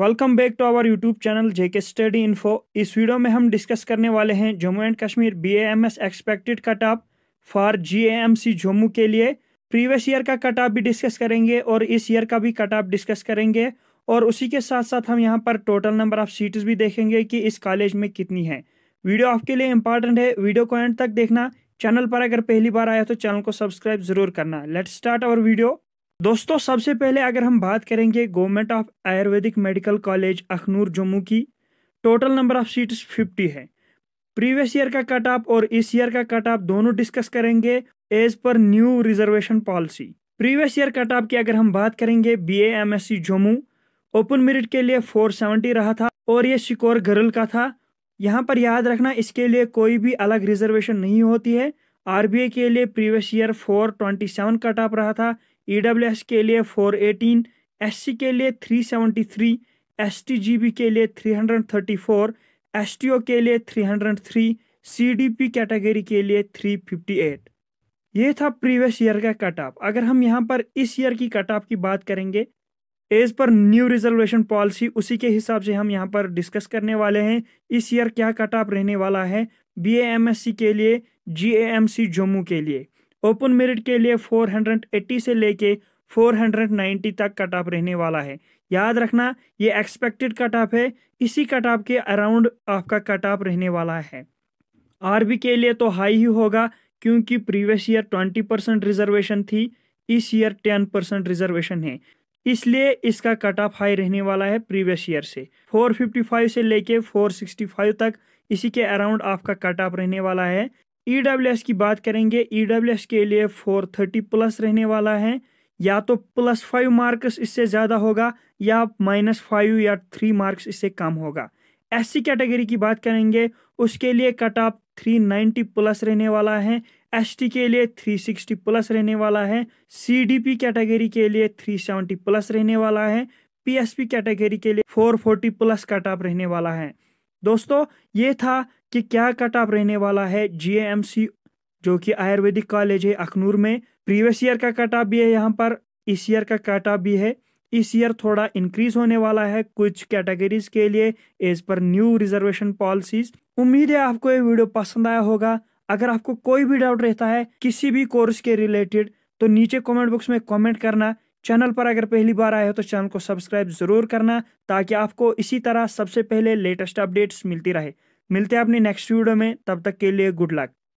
welcome back to our YouTube channel JK Study Info इस वीडियो में हम डिस्कस करने वाले हैं Jammu and Kashmir B M S expected cut off for G M C Jammu के लिए प्रीवियस ईयर का कट ऑफ भी डिस्कस करेंगे और इस ईयर का भी कट ऑफ डिस्कस करेंगे और उसी के साथ साथ हम यहाँ पर टोटल नंबर ऑफ सीट्स भी देखेंगे कि इस कॉलेज में कितनी है वीडियो आपके लिए इंपॉर्टेंट है वीडियो को एंड तक देखना चैनल पर अगर पहली बार आया तो चैनल को सब्सक्राइब जरूर करना लेट स्टार्ट आवर वीडियो दोस्तों सबसे पहले अगर हम बात करेंगे government of Ayurvedic medical college Akhnoor Jammu की total number of seats fifty है प्रीवियस ईयर का कट ऑफ और इस ईयर का कट ऑफ दोनों डिस्कस करेंगे as per new reservation policy previous year cut off की अगर हम बात करेंगे B M S C Jammu open merit के लिए 470 रहा था और ये सिकोर गर्ल का था यहाँ पर याद रखना इसके लिए कोई भी अलग रिजर्वेशन नहीं होती है आरबीआई के लिए प्रीवियस ईयर 427 कट ऑफ रहा था ई डब्ल्यू एस के लिए फोर एटीन एस सी के लिए three seventy three S T G B के लिए three hundred thirty four S T O के लिए three hundred three C D P category के लिए थ्री फिफ्टी एट ये था प्रीवियस ईयर का कट ऑफ अगर हम यहाँ पर इस ईयर की कट ऑफ की बात करेंगे as per new reservation policy उसी के हिसाब से हम यहाँ पर डिस्कस करने वाले हैं इस ईयर क्या कट ऑफ रहने वाला है बी एम एस सी के लिए जी ए एम सी जम्मू के लिए ओपन मेरिट के लिए 480 से लेके 490 तक कट ऑफ रहने वाला है याद रखना ये एक्सपेक्टेड कट ऑफ है इसी कट ऑफ के अराउंड आपका कट ऑफ रहने वाला है आरबी के लिए तो हाई ही होगा क्योंकि प्रीवियस ईयर 20 परसेंट रिजर्वेशन थी इस ईयर 10 परसेंट रिजर्वेशन है इसलिए इसका कट ऑफ हाई रहने वाला है प्रीवियस ईयर से 455 से लेके 465 तक इसी के अराउंड आपका कट ऑफ रहने वाला है ई e की बात करेंगे ई e के लिए फोर थर्टी प्लस रहने वाला है या तो प्लस फाइव मार्क्स इससे ज़्यादा होगा या माइनस फाइव या थ्री मार्क्स इससे कम होगा एस कैटेगरी की बात करेंगे उसके लिए cut off three ninety plus रहने वाला है एस के लिए थ्री सिक्सटी प्लस रहने वाला है सी कैटेगरी के लिए थ्री सेवेंटी प्लस रहने वाला है पी कैटेगरी के लिए four forty plus cut off रहने वाला है दोस्तों ये था कि क्या कट ऑफ रहने वाला है जीएएमसी जो कि आयुर्वेदिक कॉलेज है अखनूर में प्रीवियस ईयर का कट ऑफ भी है यहाँ पर इस ईयर का कट ऑफ भी है इस ईयर थोड़ा इंक्रीज होने वाला है कुछ कैटेगरीज के लिए as per new reservation policies उम्मीद है आपको ये वीडियो पसंद आया होगा अगर आपको कोई भी डाउट रहता है किसी भी कोर्स के रिलेटेड तो नीचे कमेंट बॉक्स में कमेंट करना चैनल पर अगर पहली बार आए हो तो चैनल को सब्सक्राइब जरूर करना ताकि आपको इसी तरह सबसे पहले लेटेस्ट अपडेट्स मिलती रहे मिलते हैं अपनी नेक्स्ट वीडियो में तब तक के लिए गुड लक